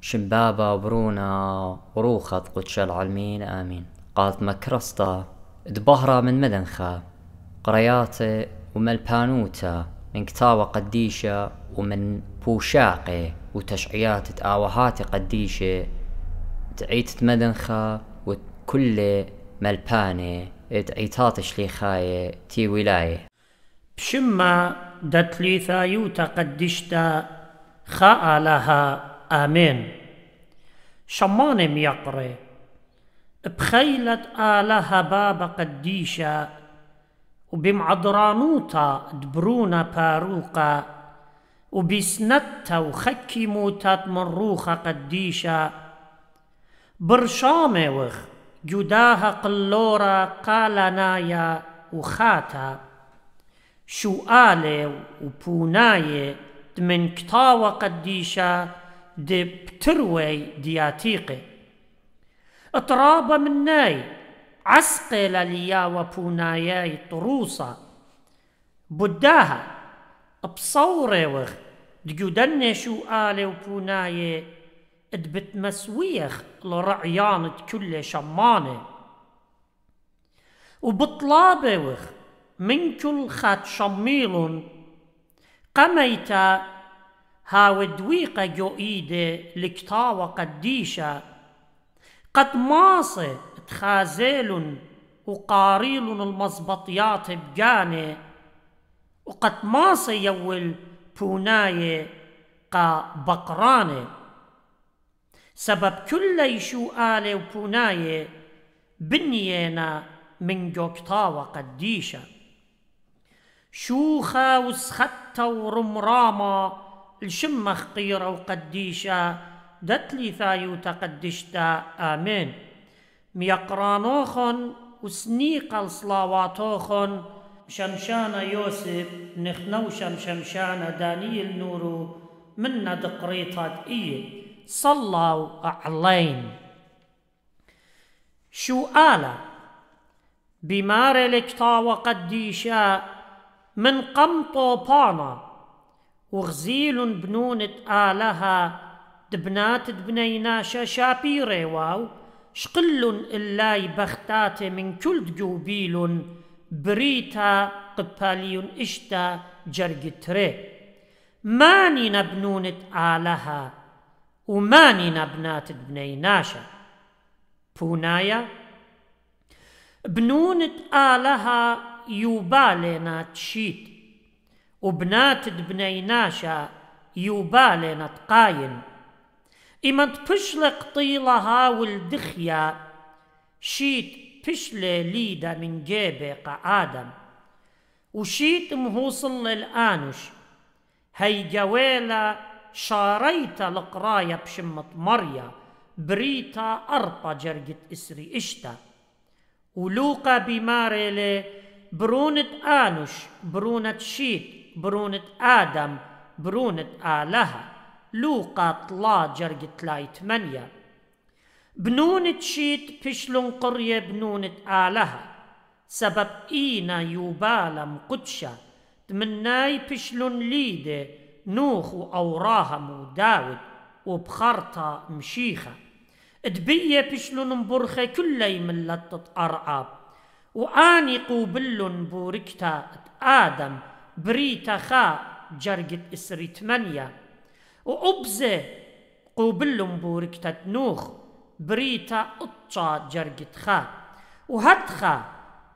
شمبابا وبرونا وروخت قدش العلمين آمين قالت مكرستا دبهرة من مدنخة قرياتي ومن من كتاوة قديشة ومن بوشاقي وتشعيات تآوهاتي قديشة تعيت مدنخة وكل ملبانة تعيتات شليخاية تي ولاية بشما دتليثا يوتا قديشتا خاء لها آمين شمانم يقري بخيلت آلها بابا قديشا وبمعدرانوتا دبرونا باروقا وبسنتا وخكي موتات مروخا قديشا برشاموخ جداها قلورا قالنايا وخاتا شوالي وبوناي من كتاوة قديشا دبتروي دياتيقي اطراب مناي عسقي لليا وبوناياي طروسا بداها بصوري وخ شو آلي وبوناي ادبت مسويخ لرعيانة كل شمانة وبطلابي وخ من كل خات شميلون قميتا هاودويقة إيدة لكتاوة قديشة قد ماصة تخازيل وقاريل المزبطيات بجانة وقد ماصة يول بوناية قا بقرانة سبب كل يشو آلة وبوناية بنينا من جوكتاوة قديشة شوخة وسختة ورمرامة الشمخ قيرة وقديشة دتلي ثايو تقدشتا آمين ميقرانوخن وسنيق الصلاواتوخن شمشان يوسف نخنو شمشانا دانيل نورو منا دقريطات إيه صلوا علين شو آلا بمار لكتا وقديشا من قمطو بانا وغزيل بنونت آلها دبنات بنيناشا شابيري واو شقل اللاي بختات من كل جوبيل بريتا قباليون اشتا جرقتري ماني نبنونت آلها وماني نبنات بنيناشا بونايا بنونت آلها يوبالينات تشيت وبنات دبني ناشا يوبالي نتقاين إما تبشلق طيلها والدخيا شيت بشلي ليدا من جيبي آدم وشيت مهوصل للآنش هي جويلة شاريتا لقراية بشمة مريا بريتا أربا جرجت إسري إشتا ولوقا بماريلي برونت آنش برونت شيت برونت آدم برونت آلها لوقا طلا جرقت لايت منيا بنونة شيت بشلون قرية بنونت آلها سبب إينا يوبالم قدشة تمناي بشلون ليدة نوخ وأوراهم وداود وبخرطة مشيخة تبية بشلون مبرخة كل ملتت أرعاب وآني قوبلن بوركتا آدم بريتخا جرقت إسري و ابزى قوبلهم بورك تتنوخ بريتا أطشا جرجت خا وهدخا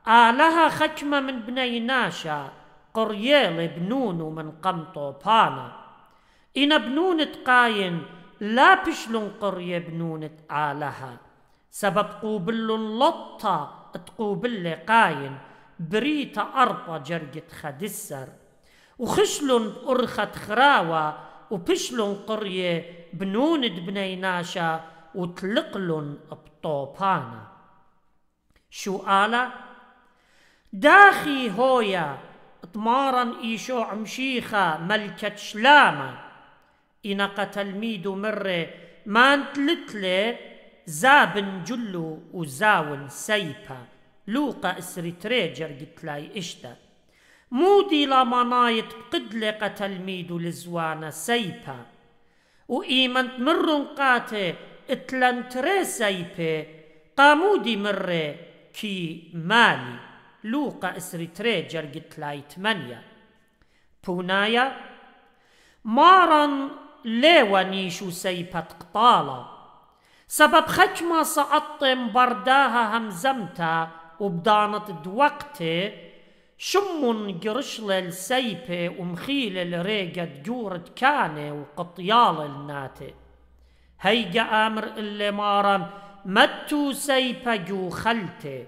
آلها خكمة من بنيناشا قريال بنونو من قمطو بانا إن بنون تقاين لا بشلون قرية بنون آلها سبب قوبل لطا تقوبل قاين بريتا أربا جرجت خدسر وخشلون أرخت خراوة وبشلون قرية بنون بنيناشا وتلقلون بطوبانا شو قالا داخي هويا اطمارا إيشو عمشيخا ملكة شلامة إنقى تلميذ مرة ما انتلتلي زابن جلو وزاون سيبا لوقا اسري تريجر قلت لاي اشتا مودي لامانايت بقد لقى تلميذ لزوانا سيبا وإيمنت تمرن قاتي اتلان تري سيبي قامودي مري كي مالي لوقا اسري تريجر قلت لاي تمانية بونايا مارن ليوانيشو سيبا تقطالا سبب خجمة سعطم برداها همزمتا وبدانت دوقتي شمون قرشل السيبة ومخيل الريقة جورة كانة وقطيال الناتة هيجا أمر اللي مارم متو سيبة جو خلته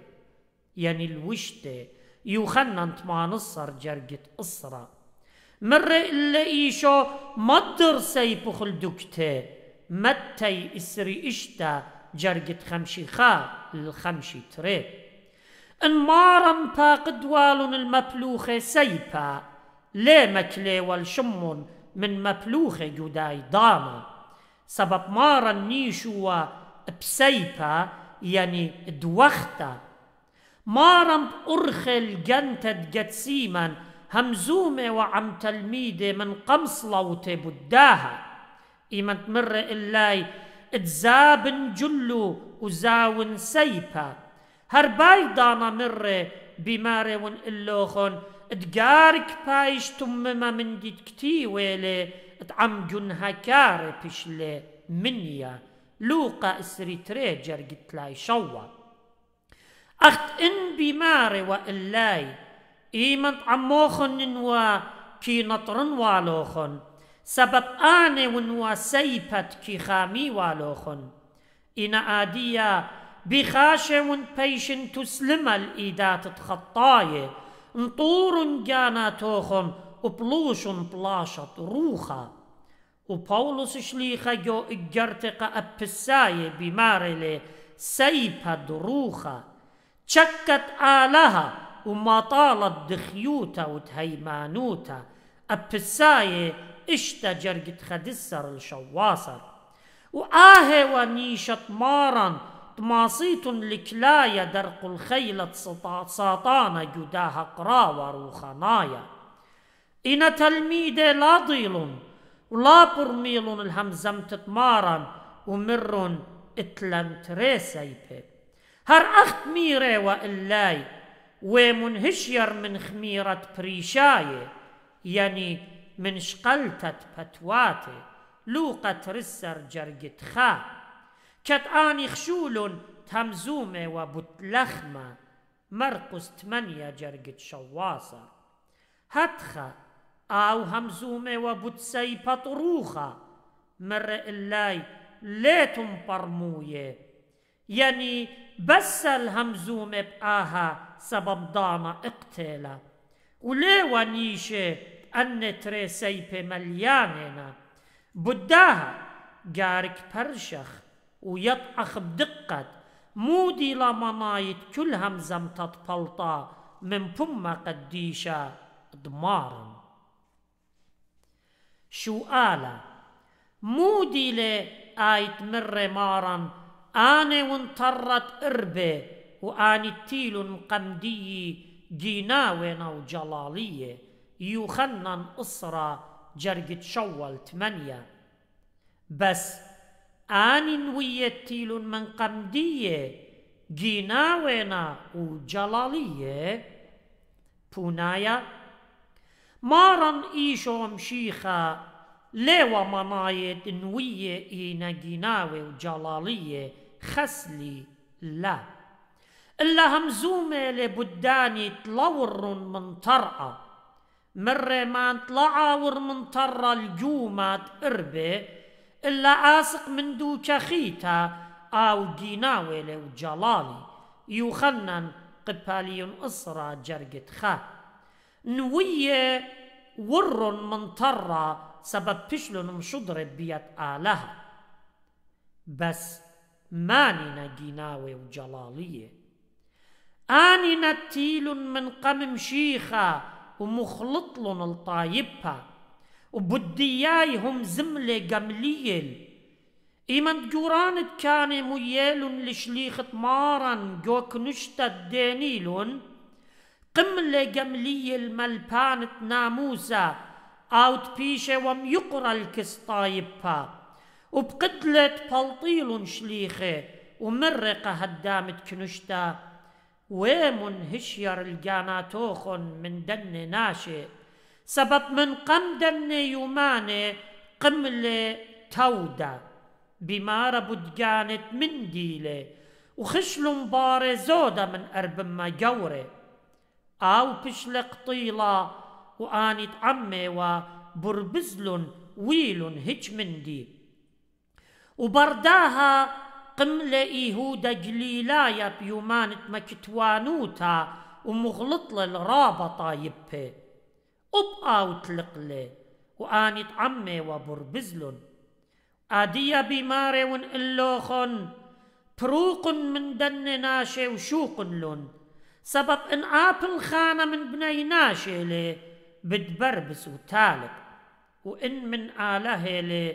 يعني الوشته خننت ما نصر جرقة أسرة مر اللي إيشو مدر سيبة خلدكته متى إسري إشتا جرقة خمشي خا الخمشي تريت ان تا قدوال المبلوخ سيبا لي مكلي والشم من مبلوخ جداي داما سبب مارا نيشوا بسيبا يعني دوختا مارم أرخل جنتد جتسيما همزومة وعم تلميدة من قمص لوتي بداها إيمن تمر إلاي اتزابن جلو وزاون سيبا هر بای دانا مره مڕێ بیمارێون ئلۆخۆن پایش تم ما من دید کتی ویلی وێلێ ئەم جونهەکارە پیش لێ منیا لوقا اسری ترێ جرگت لای شوا اخت ان شەوە ئەخت ئن بیمارێوە ئلای ئیمەند ئەمۆخننوە کینەتڕن والۆخن سەبەب ئانێ ونوە سەیپەت کیخامی والۆخن ئینە آدیا بخاشع بيش تسلم الإيدات خطاية مطور جانا توخن وبلوش بلاشت روخا وبولس شليخا جو اجرتق أبساية بمارلي سيبا دروخا شكت آلها وما طالت دخيوتا وتهيمانوتا أبساية اشتا جرقت خدسر الشواصر وآهي ونيشت مارن طماصيت لكلايا درق الخيل ساطانا جداها وروخا نايا إن تلميذ لا ضيل ولا برميل الهمزم تطمارا ومر اتلن تريسي هر أخت ميري وإلاي ومنهشير من خميرة بريشاية يعني من شقلتت بتواتي لوقت رسر جرقت خاك كت كتآني خشول تمزومة وبتلخمة مرقس تمانية جرقة شواصة هتخة أو همزومة وبتسي بطروخة مر إلاي ليتم برموية يعني بس الهمزومة بآها سبب ضامة اقتلة وليه ونيشة أن تري سيبة ملياننا بداها جارك برشخ ويطعخ بدقة مودي منايت كل همزم تطبلطا من بما قديشة دمار شو آلا مودي لآيت مر مارا آني وانطرت إربي وآني التيل مقمدي جيناوين وجلالية يخنن أسرة جرقت شوال ثمانية بس آن ويتيل من قمدية جيناوينا وجلالية بونايا مارن إيشوم شيخا لوا منايت نوية إينا جيناوي وجلالية خسلي لا إلا همزومة لبداني تلور من طرقة مرة ما طلعا ورمنطرة من طرة الجومات إلا عاصق من دووچەخیتە ئاودیناوێ لێ و جەڵاڵی یوخەنەن قپالیون ئسرا جەرگت خە نویە وڕ منتەڕە سەبەب پیشلنم شودڕێ بیەت بيت آلها بس مانينا ديناوي وجلالية آنينا تيل من قمم شيخا ومخلطلن الطايبها وبدياي هم زملة قمليل إيمان جوران كان ميال لشليخ مارا جوك نشتا دينيلون قملة قمليل ملبانت ناموسا أوت بيشة وم يقرا الكستايبا وبقدلة بلطيل شليخة ومرقة هدامت كنشتا ويمن هشير الجاناتوخن من دن ناشئ سبب من قمدن يومان قمل تودا بمارة بدجانت من ديلة وخشلم بار زودا من أرب ما جورة أو بشلق طيلة وآنت عمي وبربزلن ويلن هج من دي وبرداها قملة إيهودا جليلايا بيومانت مكتوانوتا ومغلطل رابطا يبه أبقى وتلقلي وقانت عمي وبربزلن بيماري بماري ونقلوخن بروقن من دن ناشي وشوقن لن سبب إن آبل خانة من بني ناشي لي بتبربس وتالب وإن من آله لي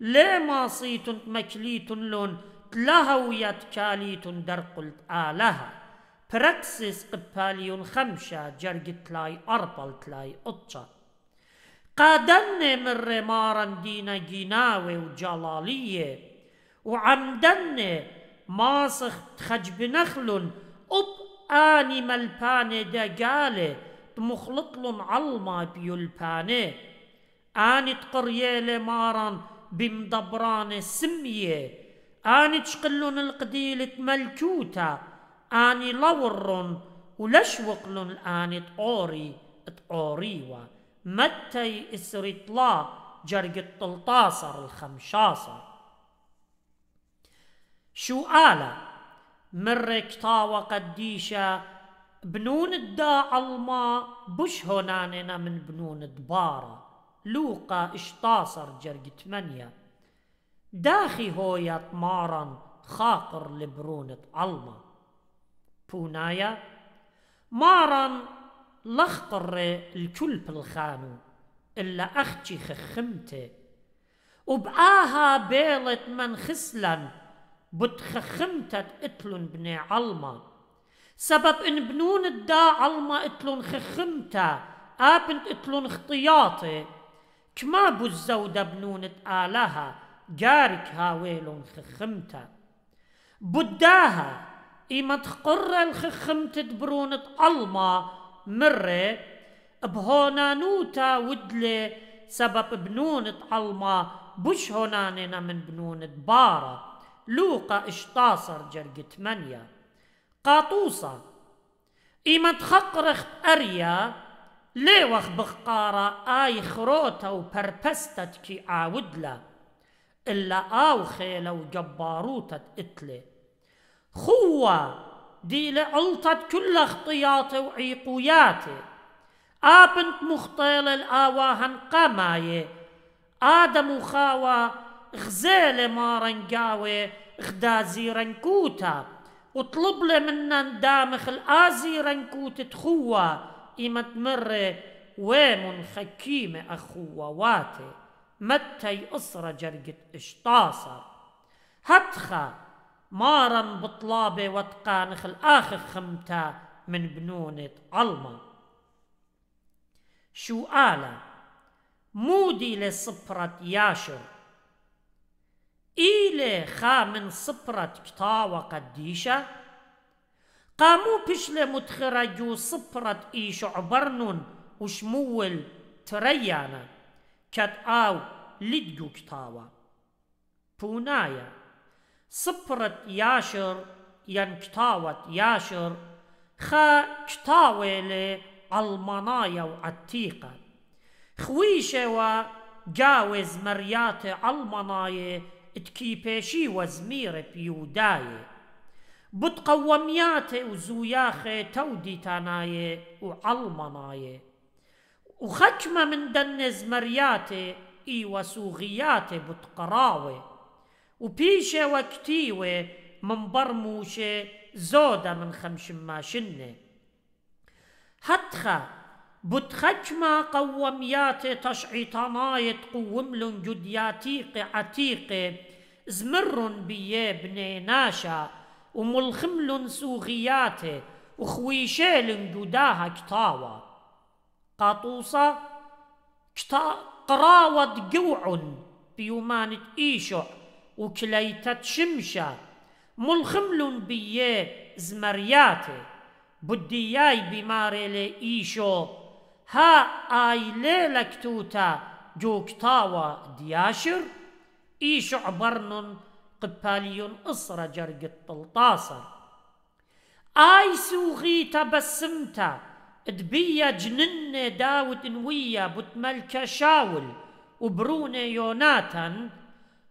لي ما صيتن تمكليتن لن تلهويت كاليتن درقلت آلها براكسيس قباليون خمشة جرقت لاي أربلت لاي أطشا قادن من رمارن دينا جيناوي وجلالية وعمدن ماسخ تخجب نخلن أب آني ملبانة دقالة تمخلطلن علما بيولباني آني تقريالة مارن بمدبران سمية آني تشقلون القديلة ملكوتة آني لورن ولش وقلن آني تقوري تقوريوا متى إسري طلا جرق التلطاصر الخمشاصر شو آلا مرك طاوة قديشة بنون الدا علما بش هناننا من بنون دبارة لوقا اشتاصر جرق ثمانية داخي هويا طمارن خاقر لبرونة علمه بونايا مارن لخقر الكلب الخانو إلا أختي خخمته وبآها بيلت من خسلا بتخخمتت اتلون بني علما سبب إن بنون الدا علما اتلون خخمتا آبنت اتلون اختياطي كما بو الزودة بنون آلها جارك هاويلون خخمتا بداها إما تقر الخخم تدبرون تقلما مرة بهونا نوتا ودلة سبب بنون تقلما بش هوناننا من بنون تبارة لوقا اشتاصر جرق ثمانية قاطوسة إما تخقرخ أريا ليوخ بخقارة آي خروتا وبربستت كي عاودلا إلا آو و وجباروتة اتلي خوة دي علطت كل اختياطي وعيقوياتي آبنت مختيل الآواهن قماية آدم وخاوة غزيلة مارنقاوي غدا زيرنكوتا وطلب لي منا ندامخ الآزيرنكوت تخوة إما تمر ويمن خكيمة أخوة واتي متى يقصر جرقة اشطاصة هتخا مارا بطلابة وتقانخ الآخر خمتا من بنونة علما شو آلا مودي لصبرة ياشر إيلي خا من صبرة كتا وقديشة قامو بشلة متخرجو صبرة إيش عبرنون وشمول تريانا كت آو لدقو كتاوا بونايا صبرت ياشر یان کتاوت ياشر خا كتاويلي و وعتيقة خويشة و جاوز مريات المنايا تكيبيشي و زویاخ تودی وزوياخي و تاناي و وخجمة من دنز مرياتي إي إيوة وسوغياتي بتقراوي و پیشەوە کتیوێ من بەرم وشێ زۆدا من خەمشم ماشنێ. هەتخە بتخەچما قەوەمیاتێ تەشعیتانایەت قوملن جودیاتیقێ عتیقێ، زمرن بیێ بنێ ناشا و مڵخملون سوغیاتێ و جداها جوداها کتاوە. قاتوسە قراوەت جوع پیومانت ئیشۆ وكليتا تشمشا ملخملون بيه زمرياتي بدي ياي بماري لإيشو ها آي آيلي جوك جوكتاوا دياشر إيشو عبرنن قباليون إصرا جرق الطلطاصر آي سوغيتا بسمتا ادبيا جنن داود انويا بتملكا شاول وبرونة يوناتان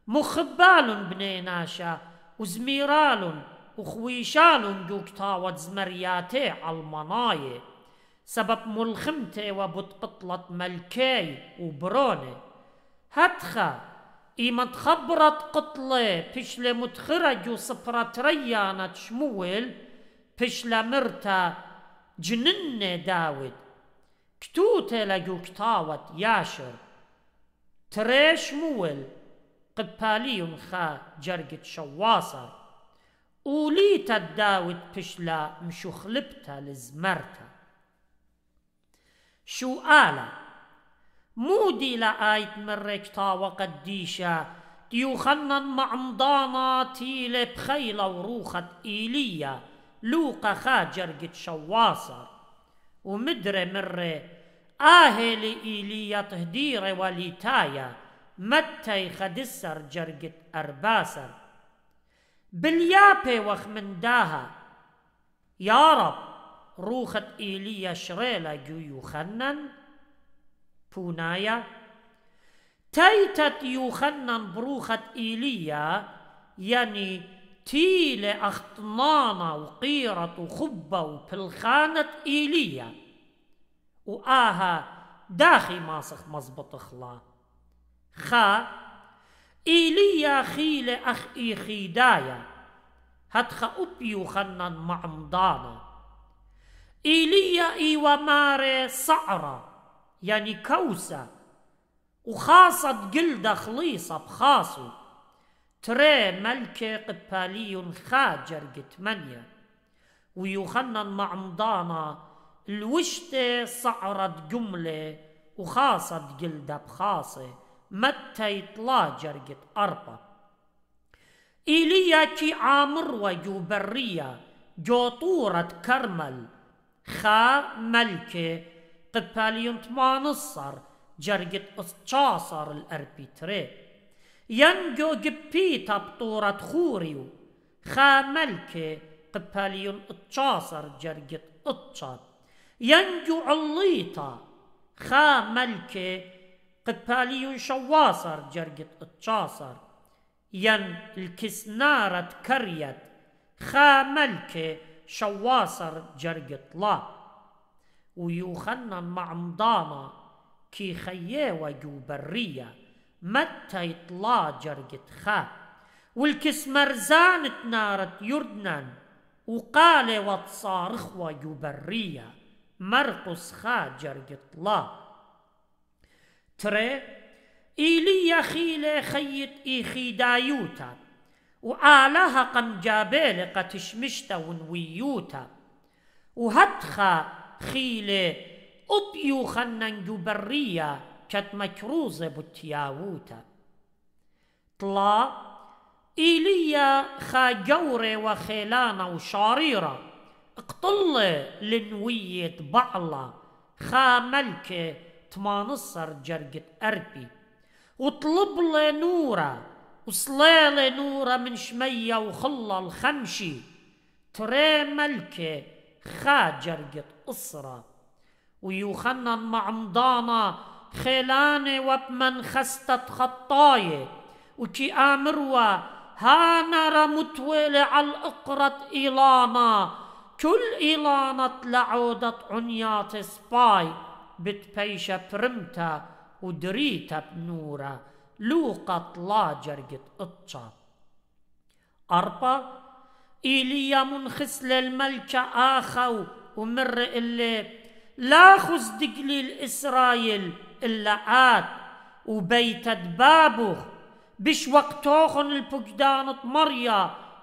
مخبال بنيناشا وزميرال وخويشال جوكتا وزمرياتي دووکتاوە سبب ملخمتي سەبەب ملخم تێوە بتپتڵەت مەلکەی و برۆنێ هەتخە ئیمەت خەبرەت قتڵێ پیش لێ متخرەج و سپرەترەیانە چموێل پیش لە مرتە جننێ داوت قپالی و خا جرقت شواصر أوليت الداود بشلا مشو خلبتا لزمرتا شو آلا مودي لآيت من ركتا وقد ديشا مع معمضانا تيل بخيل وروخت إيليا لوقا خا جرقت شواصر ومدري مري آهل إيليا تهديري وليتايا متي خدسر سەر أرباسر ئەرباسەر بلیا يا رب روخت إيليا شريلا یەشڕێ لە بونايا تيتت خەنەن پونایە تەیتەت یوخەنەن بڕوخت ئیلیە یەنی يعني تیل ئەختمانە و قیرەت و خوببە و پلخانت ئیلیە و داخی ماسخ مەزبتخڵە خا إيليا خيل أخ إيخيدايا هتخا أبيو خنن معمضانا إيليا إيوا ماري صعرة يعني كوسة وخاصة جلدة خليصة بخاصو تري ملكة قبالي خاجر قتمنيا ويخنن معمضانا الوشتة صعرت جملة وخاصة جلدة بخاصة مەتەیتڵا أربا إليا كي عامر جوبەڕیە جوطورة كرمل خا ملكة قباليونت ما نصر ئچا سەر الأربيتري ينجو جبي تبطورة خوريو ملكة قباليون اتشاصر جرجت اتشاد ينجو عليطا ملكة قد بالي شواصر جرقت اتشاصر ين الكسنارة كريت خا ملك شواصر جرقت لا ويوخنن مع مضانا كي خيي وجو برية متى يطلع جرقت خا والكس مرزان تنارت يردنان وقال وتصارخ وجو برية مرقص خا جرقت لا تري إيليا خيل خيط إخي دايوتا وآلها قم جابيل قتشمشتا ونويوتا وهدخا خيل أبيو خنن جبرية كت مكروزة بتياووتا طلا إيليا خا جورة وخيلانا وشاريرة اقتل لنوية بعلا خا ملكه تمانصر جرقة أربي وطلب لي نورة وصلي لي نورة من شمية وخلة الخمشي تري ملكة خا جرقة أسرة ويوخنن مع مضانا خيلانة وبمن خستت خطاية وكي آمروا هانا رمتولة على الأقرة إيلانا كل إيلانا تلعودت عنيات سباي بيشا برمتا ودريتا بنورا لوقت لا جرقت اتشا أربا إيليا منخسل الملكة آخو ومر اللي لا خز دقليل إسرائيل إلا آت وبيت بابوخ بش وقتوخن البقدان مريا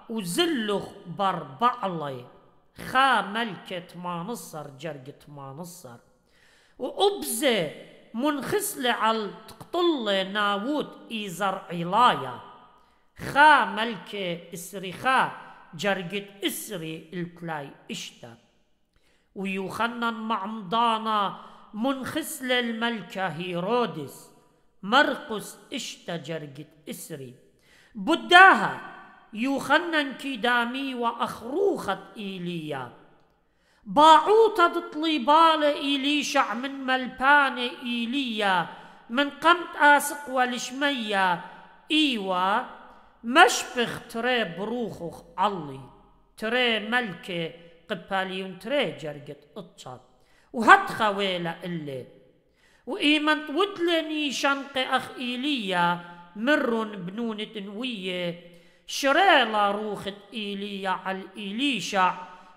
وزلخ بربعلي خا ملكة ما نصر جرقت ما نصر وأبزة منخسلة على تقتل ناوود إيزر علايا خا ملكة إسري خا جرقت إسري الكلاي إشتا ويوخنن معمضانا منخسل الملكة هيرودس مرقس إشتا جرقت إسري بداها يوخنن كدامي وأخروخت إيليا بالا إلي شع من ملبانة إيليا من قمت آسق ولشمية إيوا مشبخ تري بروخوخ علي تري ملكة قباليون تري جرقت اتشط وهت خويلة اللي وإيمن تودلني شنقي أخ إيليا مرن بنونة نوية شريلا روخت إيليا على شع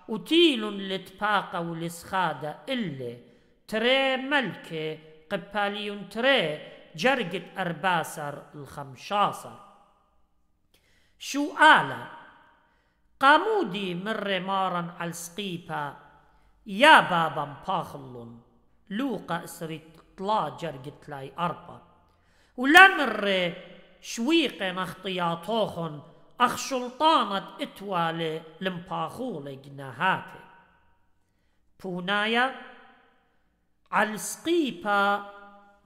وتيلن لتباقة ولسخادة اللي تري ملكة قباليون تري جرقة أرباسر الخمشاصر شو آلة قامودي مر رمارا على سقيبا يا بابا مباخلون لوقا اسري طلا جرقة لاي أربا ولا مر شويقن اختياطوخن اخ سلطانت اتوالي لمباخولي جناهاتي بونايا عالسقيبا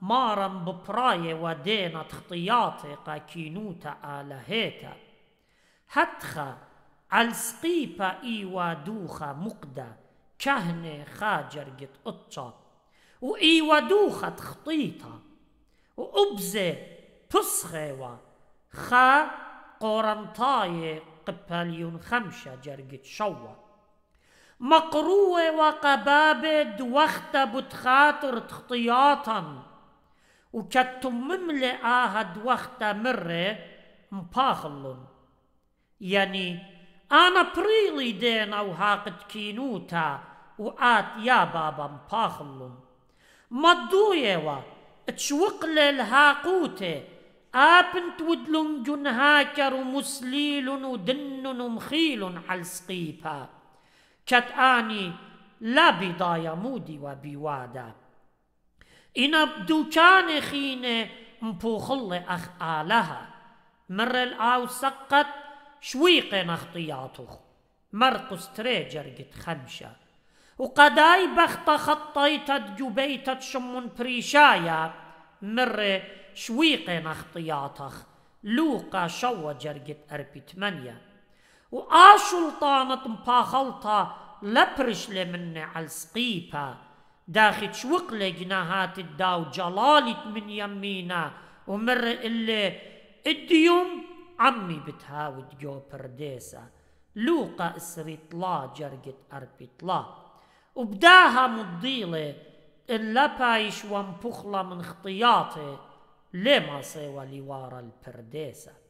مارم ببراي ودينا تخطياتي قا كينوتا آلهيتا هتخا عالسقيبا ايوا دوخا مقدا كهني خاجر قد اتشا وإيوا دوخا تخطيطا وابزي بسخيوا خا قورنطاي قباليون خمشة جرقت شوى مقروة وقبابد وقت بتخاطر تخطياطا وكتم مملي آهد وقت مرة مباخلون يعني أنا بريلي دين أو هاقد كينوتا وآت يا بابا مباخلن مدوية تشوق للهاقوتي آبن جن هاكر مسليل ودن مخيل على سقيبا كتاني لا بضايا مودي وبيوادا إن بدوكان خينة مبوخل أخ آلها مر الآو سقط شويق نخطياته مرقس تريجر قد خمشة وقداي بخت خطيتت جبيتت شمون بريشايا مر شويقين اخ لوقا شوا جرجت أربي تمانية وآ شلطانة مباخلطة لبرش مني على سقيبة داخل شوق لجناهات الداو جلالت من يمينا ومر اللي الديوم عمي بتهاود جو برديسا لوقا اسري طلا جرقت أربي لا وبداها مضيلة بايش وانبخلا من اختياطي لما سوى لوار البرديسه